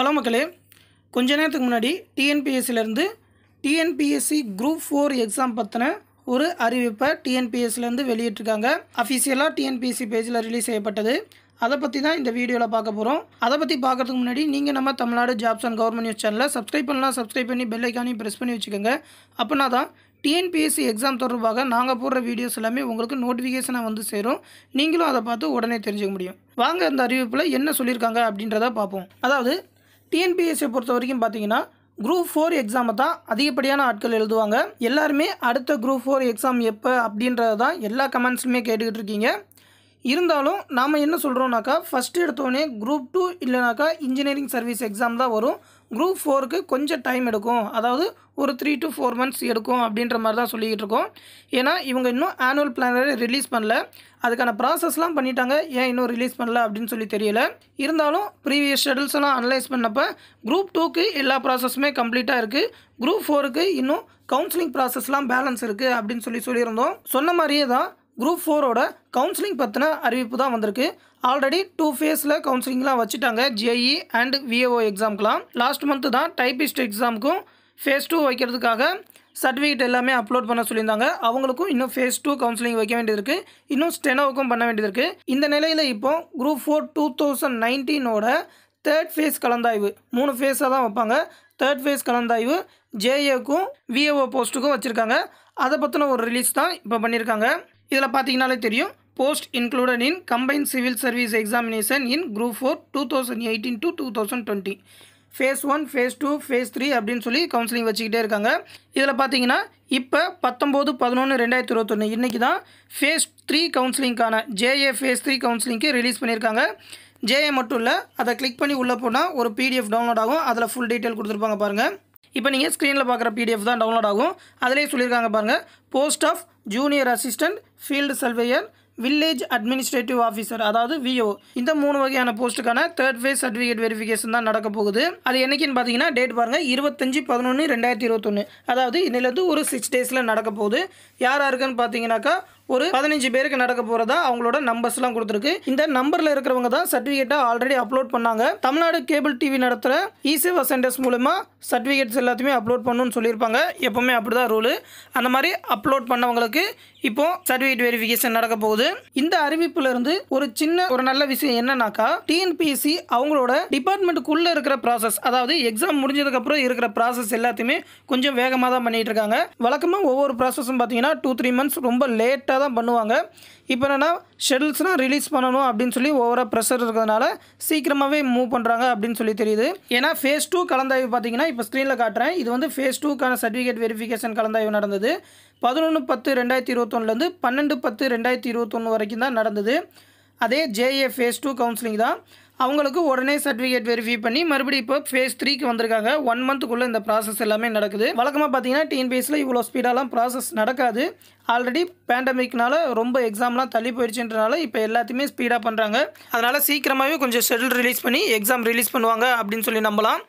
hello மக்களே கொஞ்ச நேரத்துக்கு முன்னாடி டிஎன்பிஎஸ்சிலேருந்து டிஎன்பிஎஸ்சி குரூப் ஃபோர் எக்ஸாம் பற்றின ஒரு அறிவிப்பை டிஎன்பிஎஸ்சிலேருந்து வெளியிட்டிருக்காங்க அஃபிஷியலாக டிஎன்பிஎஸ்சி பேஜில் ரிலீஸ் செய்யப்பட்டது அதை பற்றி தான் இந்த வீடியோவில் பார்க்க போகிறோம் அதை பற்றி பார்க்குறதுக்கு முன்னாடி நீங்கள் நம்ம Tamil Nadu jobs and government news சேனலில் சப்ஸ்கிரைப் பண்ணலாம் சப்ஸ்கிரைப் பண்ணி பெல் ப்ரெஸ் பண்ணி வச்சுக்கோங்க அப்படின்னா தான் டிஎன்பிஎஸ்சி எக்ஸாம் தொடர்பாக நாங்கள் போடுற வீடியோஸ் எல்லாமே உங்களுக்கு நோட்டிஃபிகேஷனாக வந்து சேரும் நீங்களும் அதை பார்த்து உடனே தெரிஞ்சுக்க முடியும் வாங்க இந்த அறிவிப்பில் என்ன சொல்லியிருக்காங்க அப்படின்றத பார்ப்போம் அதாவது டிஎன்பிஎஸ்சியை பொறுத்த வரைக்கும் பார்த்தீங்கன்னா குரூப் ஃபோர் எக்ஸாமை தான் அதிகப்படியான ஆட்கள் எழுதுவாங்க எல்லாருமே அடுத்த குரூப் ஃபோர் எக்ஸாம் எப்போ அப்படின்றது தான் எல்லா கமெண்ட்ஸுமே கேட்டுக்கிட்டு இருக்கீங்க இருந்தாலும் நாம் என்ன சொல்கிறோம்னாக்கா ஃபஸ்ட்டு எடுத்தோடனே குரூப் டூ இல்லைனாக்கா இன்ஜினியரிங் சர்வீஸ் எக்ஸாம் தான் வரும் குரூப் ஃபோருக்கு கொஞ்சம் டைம் எடுக்கும் அதாவது ஒரு த்ரீ டு ஃபோர் மந்த்ஸ் எடுக்கும் அப்படின்ற மாதிரி தான் சொல்லிக்கிட்டு இருக்கோம் ஏன்னா இவங்க இன்னும் ஆனுவல் பிளானரை ரிலீஸ் பண்ணல அதுக்கான ப்ராசஸ்லாம் பண்ணிட்டாங்க ஏன் இன்னும் ரிலீஸ் பண்ணல அப்படின்னு சொல்லி தெரியல இருந்தாலும் ப்ரீவியஸ் ஷெடியூல்ஸ் எல்லாம் அனலைஸ் பண்ணப்போ குரூப் டூக்கு எல்லா ப்ராசஸுமே கம்ப்ளீட்டாக இருக்குது குரூப் ஃபோருக்கு இன்னும் கவுன்சிலிங் ப்ராசஸ்லாம் பேலன்ஸ் இருக்குது அப்படின்னு சொல்லி சொல்லியிருந்தோம் சொன்ன மாதிரியே தான் குரூப் ஃபோரோட கவுன்சிலிங் பற்றின அறிவிப்பு தான் வந்திருக்கு ஆல்ரெடி டூ ஃபேஸில் கவுன்சிலிங்லாம் வச்சுட்டாங்க ஜேஇ அண்ட் விஏஓ எக்ஸாம்க்கெலாம் லாஸ்ட் மந்த்து தான் டைபிஸ்ட் எக்ஸாமுக்கும் ஃபேஸ் டூ வைக்கிறதுக்காக சர்டிஃபிகேட் எல்லாமே அப்லோட் பண்ண சொல்லியிருந்தாங்க அவங்களுக்கும் இன்னும் ஃபேஸ் டூ கவுன்சிலிங் வைக்க வேண்டியது இன்னும் ஸ்டெனோவுக்கும் பண்ண வேண்டியது இருக்குது இந்த நிலையில் இப்போ குரூப் ஃபோர் டூ தௌசண்ட் நைன்டீனோட தேர்ட் ஃபேஸ் கலந்தாய்வு மூணு ஃபேஸாக தான் வைப்பாங்க தேர்ட் ஃபேஸ் கலந்தாய்வு ஜேஏக்கும் விஏஓ போஸ்ட்டுக்கும் வச்சுருக்காங்க அதை பற்றின ஒரு ரிலீஸ் தான் இப்போ பண்ணியிருக்காங்க இதில் பார்த்தீங்கனாலே தெரியும் post included in combine civil service examination in group four two thousand eighteen to two thousand twenty phase one phase two phase three அப்படின்னு சொல்லி கவுன்சிலிங் வச்சுக்கிட்டே இருக்காங்க இதில் பார்த்தீங்கன்னா இப்போ பத்தொம்போது பதினொன்று ரெண்டாயிரத்தி இருபத்தொன்று இன்றைக்கி தான் ஃபேஸ் த்ரீ கவுன்சிலிங்க்கான ஜேஏ ஃபேஸ் த்ரீ கவுன்சிலிங்க்கு ரிலீஸ் பண்ணியிருக்காங்க ஜேஏ மட்டும் இல்லை அதை கிளிக் பண்ணி உள்ளே போனால் ஒரு பிடிஎஃப் டவுன்லோட் ஆகும் அதில் ஃபுல் டீட்டெயில் கொடுத்துருப்பாங்க பாருங்கள் இப்போ நீங்கள் ஸ்க்ரீனில் பார்க்குற பிடிஎஃப் தான் டவுன்லோட் ஆகும் அதிலே சொல்லியிருக்காங்க பாருங்கள் post of junior assistant field surveyor village administrative officer அதாவது விஓ இந்த மூணு வகையான போஸ்ட்டுக்கான தேர்ட் ஃபேஸ் சர்டிஃபிகேட் வெரிஃபிகேஷன் தான் நடக்க போகுது அது என்னைக்குன்னு பார்த்தீங்கன்னா டேட் பாருங்கள் இருபத்தஞ்சி பதினொன்று ரெண்டாயிரத்தி இருபத்தொன்று அதாவது இன்னிலேருந்து ஒரு சிக்ஸ் டேஸில் நடக்க போகுது யார் யாருக்குன்னு பார்த்தீங்கன்னாக்கா ஒரு பதினஞ்சு பேருக்கு நடக்க போகிறதா அவங்களோட நம்பர்ஸ்லாம் கொடுத்துருக்கு இந்த நம்பரில் இருக்கிறவங்க தான் சர்டிஃபிகேட்டை ஆல்ரெடி அப்லோட் பண்ணாங்க தமிழ்நாடு கேபிள் டிவி நடத்துகிற இசேவா சென்டர்ஸ் மூலமாக சர்டிஃபிகேட்ஸ் எல்லாத்தையுமே அப்லோட் பண்ணணும்னு சொல்லியிருப்பாங்க எப்போவுமே அப்படி தான் ரூலு அந்த மாதிரி அப்லோட் பண்ணவங்களுக்கு இப்போ சர்டிஃபிகேட் வெரிஃபிகேஷன் நடக்க போகுது இந்த அறிவிப்புல இருந்து ஒரு சின்ன ஒரு நல்ல விஷயம் என்னன்னாக்கா டிஎன்பிஎஸ்சி அவங்களோட டிபார்ட்மெண்ட்டுக்குள்ள இருக்கிற ப்ராசஸ் அதாவது எக்ஸாம் முடிஞ்சதுக்கு அப்புறம் இருக்கிற ப்ராசஸ் எல்லாத்தையுமே கொஞ்சம் வேகமாக தான் பண்ணிட்டு இருக்காங்க வழக்கமாக ஒவ்வொரு ப்ராசஸும் பார்த்தீங்கன்னா டூ த்ரீ மந்த்ஸ் ரொம்ப லேட்டாக தான் பண்ணுவாங்க இப்போ என்னென்னா ஷெடில்ஸ்னால் ரிலீஸ் பண்ணணும் அப்படின்னு சொல்லி ஓவராக ப்ரெஷர் இருக்கிறதுனால சீக்கிரமாகவே மூவ் பண்ணுறாங்க அப்படின்னு சொல்லி தெரியுது ஏன்னா ஃபேஸ் டூ கலந்தாய்வு பார்த்தீங்கன்னா இப்போ ஸ்க்ரீனில் காட்டுறேன் இது வந்து ஃபேஸ் டூக்கான சர்டிஃபிகேட் வெரிஃபிகேஷன் கலந்தாய்வு நடந்தது பதினொன்று பத்து ரெண்டாயிரத்தி இருபத்தொன்னுலேருந்து பன்னெண்டு பத்து ரெண்டாயிரத்தி இருபத்தொன்று வரைக்கும் தான் நடந்தது அதே ஜேஏ ஃபேஸ் டூ கவுன்சிலிங் தான் அவங்களுக்கு உடனே சர்டிஃபிகேட் வெரிஃபை பண்ணி மறுபடியும் இப்போ ஃபேஸ் த்ரீக்கு வந்திருக்காங்க ஒன் மந்த்துக்குள்ளே இந்த ப்ராசஸ் எல்லாமே நடக்குது வழக்கமாக பார்த்தீங்கன்னா டிஎன்பிஎஸ்சியில் இவ்வளோ ஸ்பீடாலாம் ப்ராசஸ் நடக்காது ஆல்ரெடி பேண்டமிக்னால ரொம்ப எக்ஸாம்லாம் தள்ளி போயிடுச்சுன்றனால இப்போ எல்லாத்தையுமே ஸ்பீடாக பண்ணுறாங்க அதனால் சீக்கிரமாகவே கொஞ்சம் ஷெடியூல் ரிலீஸ் பண்ணி எக்ஸாம் ரிலீஸ் பண்ணுவாங்க அப்படின்னு சொல்லி நம்பலாம்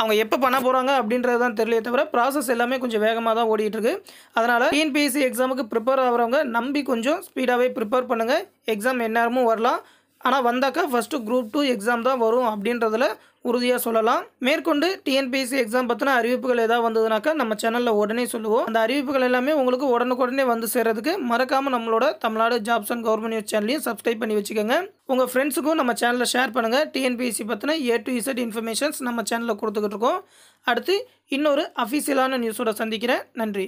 அவங்க எப்போ பண்ண போகிறாங்க அப்படின்றது தான் தெரியல தவிர ப்ராசஸ் எல்லாமே கொஞ்சம் வேகமாக தான் ஓடிட்டுருக்கு அதனால் டிஎன்பிஎஸ்சி எக்ஸாமுக்கு ப்ரிப்பேர் ஆகிறவங்க நம்பி கொஞ்சம் ஸ்பீடாகவே ப்ரிப்பேர் பண்ணுங்கள் எக்ஸாம் எந்நேரமும் வரலாம் ஆனால் வந்தாக்கா ஃபஸ்ட்டு குரூப் டூ எக்ஸாம் தான் வரும் அப்படின்றதில் உறுதியாக சொல்லலாம் மேற்கொண்டு டிஎன்பிஎஸ்சி எக்ஸாம் பற்றின அறிவிப்புகள் ஏதாவது வந்ததுனாக்கா நம்ம சேனலில் உடனே சொல்லுவோம் அந்த அறிவிப்புகள் எல்லாமே உங்களுக்கு உடனுக்குடனே வந்து சேர்கிறதுக்கு மறக்காமல் நம்மளோட Tamil Nadu jobs and government news சேனலையும் சப்ஸ்கிரைப் பண்ணி வச்சுக்கோங்க உங்கள் ஃப்ரெண்ட்ஸுக்கும் நம்ம சேனலில் ஷேர் பண்ணுங்கள் டிஎன்பிஎஸ்சி பற்றின ஏ டு இசட் இன்ஃபர்மேஷன்ஸ் நம்ம சேனலில் கொடுத்துக்கிட்டு இருக்கோம் அடுத்து இன்னொரு அஃபிஷியலான நியூஸோட சந்திக்கிறேன் நன்றி